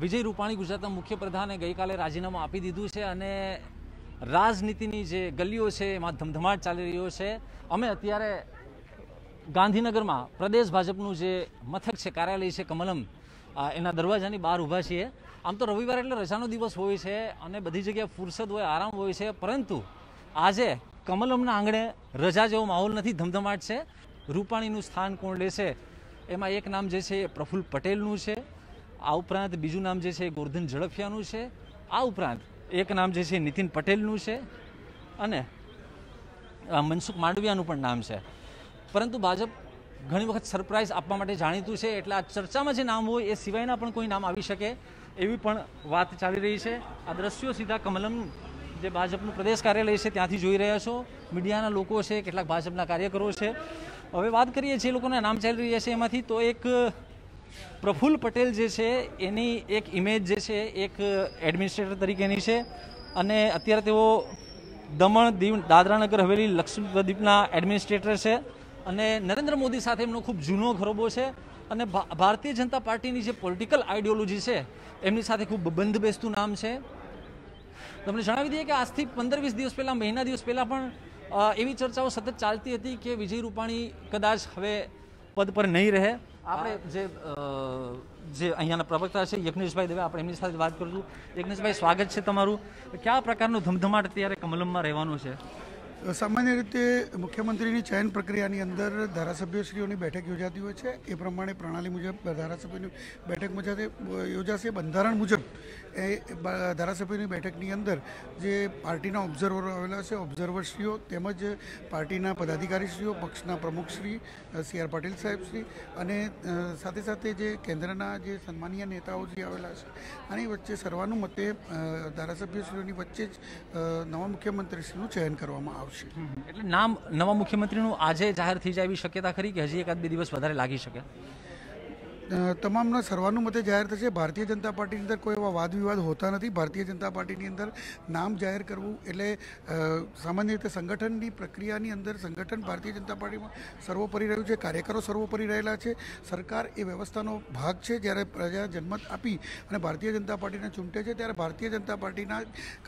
વિજય રૂપાણી ગુજરાતના મુખ્યપ્રધાને ગઈકાલે રાજીનામું આપી દીધું છે અને રાજનીતિની જે ગલીઓ છે એમાં ધમધમાટ ચાલી રહ્યો છે અમે અત્યારે ગાંધીનગરમાં પ્રદેશ ભાજપનું જે મથક છે કાર્યાલય છે કમલમ એના દરવાજાની બહાર ઊભા છીએ આમ તો રવિવાર એટલે રજાનો દિવસ હોય છે અને બધી જગ્યાએ ફુરસદ હોય આરામ હોય છે પરંતુ આજે કમલમના આંગણે રજા જેવો માહોલ નથી ધમધમાટ છે રૂપાણીનું સ્થાન કોણ લેશે એમાં એક નામ જે છે એ પ્રફુલ્લ પટેલનું છે આ ઉપરાંત બીજું નામ જે છે એ ગોરધન ઝડફિયાનું છે આ ઉપરાંત એક નામ જે છે નીતિન પટેલનું છે અને મનસુખ માંડવિયાનું પણ નામ છે પરંતુ ભાજપ ઘણી વખત સરપ્રાઈઝ આપવા માટે જાણીતું છે એટલે આ ચર્ચામાં જે નામ હોય એ સિવાયના પણ કોઈ નામ આવી શકે એવી પણ વાત ચાલી રહી છે આ દ્રશ્યો સીધા કમલમ જે ભાજપનું પ્રદેશ કાર્યાલય છે ત્યાંથી જોઈ રહ્યા છો મીડિયાના લોકો છે કેટલાક ભાજપના કાર્યકરો છે હવે વાત કરીએ જે લોકોના નામ ચાલી રહ્યા છે એમાંથી તો એક પ્રફુલ્લ પટેલ જે છે એની એક ઇમેજ જે છે એક એડમિનિસ્ટ્રેટર તરીકેની છે અને અત્યારે તેઓ દમણ દીવ દાદરાનગર હવેલી લક્ષદ્વીપના એડમિનિસ્ટ્રેટર છે અને નરેન્દ્ર મોદી સાથે એમનો ખૂબ જૂનો ખરોબો છે અને ભારતીય જનતા પાર્ટીની જે પોલિટિકલ આઈડિયોલોજી છે એમની સાથે ખૂબ બંધ બેસતું નામ છે તમને જણાવી દઈએ કે આજથી પંદર વીસ દિવસ પહેલાં મહિના દિવસ પહેલાં પણ એવી ચર્ચાઓ સતત ચાલતી હતી કે વિજય રૂપાણી કદાચ હવે પદ પર નહીં રહે આપણે જે જે અહીંયાના પ્રવક્તા છે યજ્ઞેશભાઈ દવે આપણે એમની સાથે વાત કરીશું યજ્ઞેશભાઈ સ્વાગત છે તમારું કયા પ્રકારનો ધમધમાટ અત્યારે કમલમમાં રહેવાનું છે સામાન્ય રીતે મુખ્યમંત્રીની ચયન પ્રક્રિયાની અંદર ધારાસભ્યશ્રીઓની બેઠક યોજાતી હોય છે એ પ્રમાણે પ્રણાલી મુજબ ધારાસભ્યની બેઠક મુજબ યોજાશે બંધારણ મુજબ એ ધારાસભ્યની બેઠકની અંદર જે પાર્ટીના ઓબ્ઝર્વરો આવેલા છે ઓબ્ઝર્વરશ્રીઓ તેમજ પાર્ટીના પદાધિકારીશ્રીઓ પક્ષના પ્રમુખશ્રી સી આર પાટીલ સાહેબશ્રી અને સાથે સાથે જે કેન્દ્રના જે સન્માનીય નેતાઓ જે આવેલા છે આની વચ્ચે સર્વાનુમતે ધારાસભ્યશ્રીઓની વચ્ચે જ નવા મુખ્યમંત્રીશ્રીનું ચયન કરવામાં આવશે આવશે એટલે નામ નવા મુખ્યમંત્રીનું આજે જાહેર થઈ જાય એવી શક્યતા ખરી કે હજી એકાદ બે દિવસ વધારે લાગી શકે તમામના સર્વાનુમતે જાહેર થશે ભારતીય જનતા પાર્ટીની અંદર કોઈ એવા વાદ વિવાદ હોતા નથી ભારતીય જનતા પાર્ટીની અંદર નામ જાહેર કરવું એટલે સામાન્ય રીતે સંગઠનની પ્રક્રિયાની અંદર સંગઠન ભારતીય જનતા પાર્ટીમાં સર્વોપરી રહ્યું છે કાર્યકરો સર્વોપરી રહેલા છે સરકાર એ વ્યવસ્થાનો ભાગ છે જ્યારે પ્રજા જનમત આપી અને ભારતીય જનતા પાર્ટીને ચૂંટે છે ત્યારે ભારતીય જનતા પાર્ટીના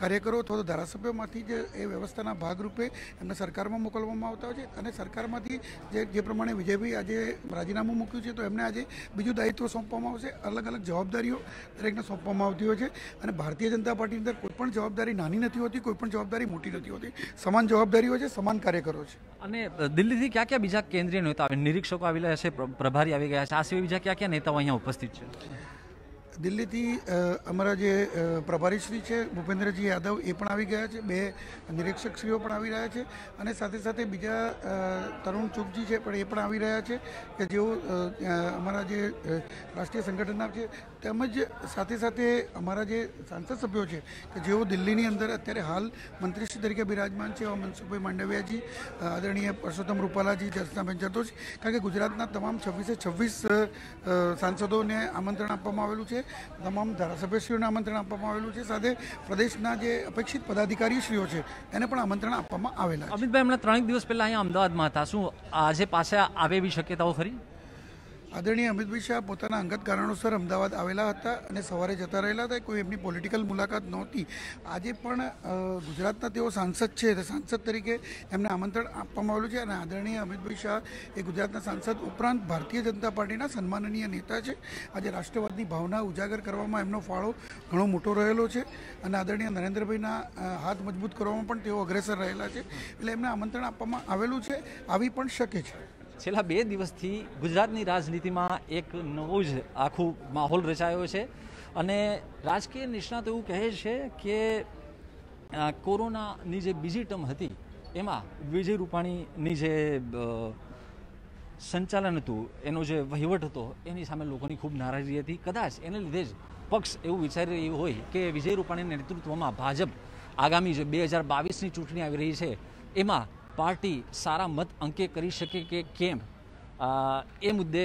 કાર્યકરો અથવા તો ધારાસભ્યોમાંથી જે એ વ્યવસ્થાના ભાગરૂપે એમને સરકારમાં મોકલવામાં આવતા હોય છે અને સરકારમાંથી જે જે પ્રમાણે વિજયભાઈ આજે રાજીનામું મૂક્યું છે તો એમને આજે બીજું જુદા દાયિત્વ સોંપવામાં આવશે અલગ અલગ જવાબદારીઓ દરેકને સોંપવામાં આવતી હોય છે અને ભારતીય જનતા પાર્ટીની અંદર કોઈપણ જવાબદારી નાની નથી હોતી કોઈપણ જવાબદારી મોટી નથી હોતી સમાન જવાબદારીઓ છે સમાન કાર્યકરો છે અને દિલ્હીથી ક્યાં ક્યાં બીજા કેન્દ્રીય નેતા નિરીક્ષકો આવી રહ્યા છે પ્રભારી આવી ગયા છે આ સિવાય બીજા ક્યાં ક્યાં નેતાઓ અહીંયા ઉપસ્થિત છે દિલ્હીથી અમારા જે પ્રભારીશ્રી છે ભૂપેન્દ્રજી યાદવ એ પણ આવી ગયા છે બે નિરીક્ષકશ્રીઓ પણ આવી રહ્યા છે અને સાથે સાથે બીજા તરુણ ચૂકજી છે પણ એ પણ આવી રહ્યા છે કે જેઓ અમારા જે રાષ્ટ્રીય સંગઠનના છે તેમજ સાથે સાથે અમારા જે સાંસદ સભ્યો છે કે જેઓ દિલ્હીની અંદર અત્યારે હાલ મંત્રીશ્રી તરીકે બિરાજમાન છે એવા મનસુખભાઈ માંડવિયાજી આદરણીય પરસોત્તમ રૂપાલાજી જસનાબેન જરદોશ કારણ કે ગુજરાતના તમામ છવ્વીસે છવ્વીસ સાંસદોને આમંત્રણ આપવામાં આવેલું છે તમામ ધારાસભ્યશ્રીઓને આમંત્રણ આપવામાં આવેલું છે સાથે પ્રદેશના જે અપેક્ષિત પદાધિકારીશ્રીઓ છે એને પણ આમંત્રણ આપવામાં આવેલા અમિતભાઈ હમણાં ત્રણ દિવસ પહેલાં અહીંયા અમદાવાદમાં હતા શું આજે પાસે આવે એવી શક્યતાઓ ખરી આદરણીય અમિતભાઈ શાહ પોતાના અંગત કારણોસર અમદાવાદ આવેલા હતા અને સવારે જતા રહેલા હતા કોઈ એમની પોલિટિકલ મુલાકાત નહોતી આજે પણ ગુજરાતના તેઓ સાંસદ છે સાંસદ તરીકે એમને આમંત્રણ આપવામાં આવેલું છે અને આદરણીય અમિતભાઈ શાહ એ ગુજરાતના સાંસદ ઉપરાંત ભારતીય જનતા પાર્ટીના સન્માનનીય નેતા છે આજે રાષ્ટ્રવાદની ભાવના ઉજાગર કરવામાં એમનો ફાળો ઘણો મોટો રહેલો છે અને આદરણીય નરેન્દ્રભાઈના હાથ મજબૂત કરવામાં પણ તેઓ અગ્રેસર રહેલા છે એટલે એમને આમંત્રણ આપવામાં આવેલું છે આવી પણ શકે છે છેલ્લા બે દિવસથી ગુજરાતની રાજનીતિમાં એક નવો જ આખું માહોલ રચાયો છે અને રાજકીય નિષ્ણાત એવું કહે છે કે કોરોનાની જે બીજી ટર્મ હતી એમાં વિજય રૂપાણીની જે સંચાલન હતું એનો જે વહીવટ હતો એની સામે લોકોની ખૂબ નારાજગી હતી કદાચ એને લીધે જ પક્ષ એવું વિચારી રહ્યું હોય કે વિજય રૂપાણીના નેતૃત્વમાં ભાજપ આગામી જે બે હજાર બાવીસની ચૂંટણી આવી રહી છે એમાં પાર્ટી સારા મત અંકે કરી શકે કે કેમ એ મુદ્દે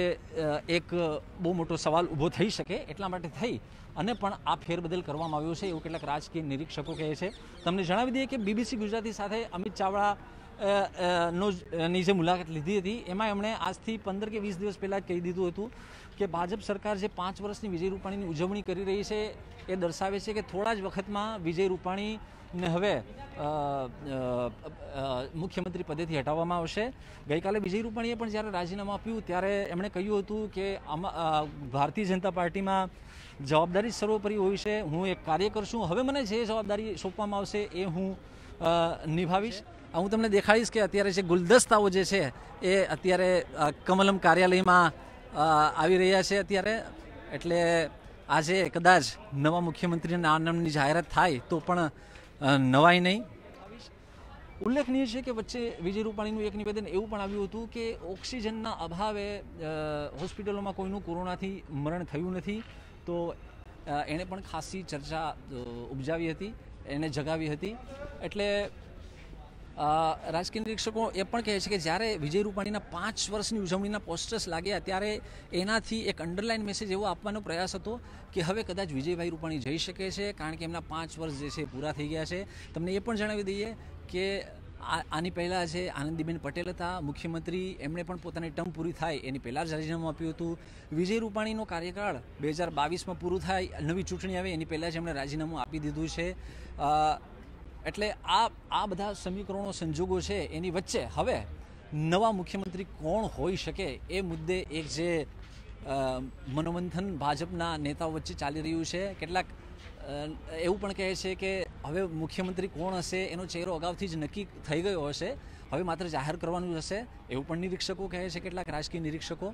એક બહુ મોટો સવાલ ઊભો થઈ શકે એટલા માટે થઈ અને પણ આ ફેરબદલ કરવામાં આવ્યો છે એવું કેટલાક રાજકીય નિરીક્ષકો કહે છે તમને જણાવી દઈએ કે બીબીસી ગુજરાતી સાથે અમિત ચાવડા નો ની જે મુલાકાત લીધી હતી એમાં એમણે આજથી પંદર કે વીસ દિવસ પહેલાં જ કહી દીધું હતું કે ભાજપ સરકાર જે પાંચ વર્ષની વિજય રૂપાણીની ઉજવણી કરી રહી છે એ દર્શાવે છે કે થોડા જ વખતમાં વિજય રૂપાણીને હવે મુખ્યમંત્રી પદેથી હટાવવામાં આવશે ગઈકાલે વિજય રૂપાણીએ પણ જ્યારે રાજીનામું આપ્યું ત્યારે એમણે કહ્યું હતું કે આમાં ભારતીય જનતા પાર્ટીમાં જવાબદારી સર્વોપરી હોય છે હું એક કાર્ય કરશું હવે મને જે જવાબદારી સોંપવામાં આવશે એ હું નિભાવીશ હું તમને દેખાડીશ કે અત્યારે જે ગુલદસ્તાઓ જે છે એ અત્યારે કમલમ કાર્યાલયમાં આવી રહ્યા છે અત્યારે એટલે આજે કદાચ નવા મુખ્યમંત્રીના નામની જાહેરાત થાય તો પણ નવાઈ નહીં ઉલ્લેખનીય છે કે વચ્ચે વિજય રૂપાણીનું એક નિવેદન એવું પણ આવ્યું હતું કે ઓક્સિજનના અભાવે હોસ્પિટલોમાં કોઈનું કોરોનાથી મરણ થયું નથી તો એણે પણ ખાસી ચર્ચા ઉપજાવી હતી એને જગાવી હતી એટલે રાજકીય નિરીક્ષકો એ પણ કહે છે કે જ્યારે વિજય રૂપાણીના પાંચ વર્ષની ઉજવણીના પોસ્ટર્સ લાગ્યા ત્યારે એનાથી એક અંડરલાઇન મેસેજ એવો આપવાનો પ્રયાસ હતો કે હવે કદાચ વિજયભાઈ રૂપાણી જઈ શકે છે કારણ કે એમના પાંચ વર્ષ જે છે પૂરા થઈ ગયા છે તમને એ પણ જણાવી દઈએ કે આની પહેલાં જે આનંદીબેન પટેલ હતા મુખ્યમંત્રી એમણે પણ પોતાની ટર્મ પૂરી થાય એની પહેલાં જ રાજીનામું આપ્યું હતું વિજય રૂપાણીનો કાર્યકાળ બે હજાર બાવીસમાં પૂરું થાય નવી ચૂંટણી આવે એની પહેલાં જ એમણે રાજીનામું આપી દીધું છે એટલે આ આ બધા સમીકરણો સંજોગો છે એની વચ્ચે હવે નવા મુખ્યમંત્રી કોણ હોઈ શકે એ મુદ્દે એક જે મનોમંથન ભાજપના નેતાઓ વચ્ચે ચાલી રહ્યું છે કેટલાક એવું પણ કહે છે કે હવે મુખ્યમંત્રી કોણ હશે એનો ચહેરો અગાઉથી જ નક્કી થઈ ગયો હશે હવે માત્ર જાહેર કરવાનું હશે એવું પણ નિરીક્ષકો કહે છે કેટલાક રાજકીય નિરીક્ષકો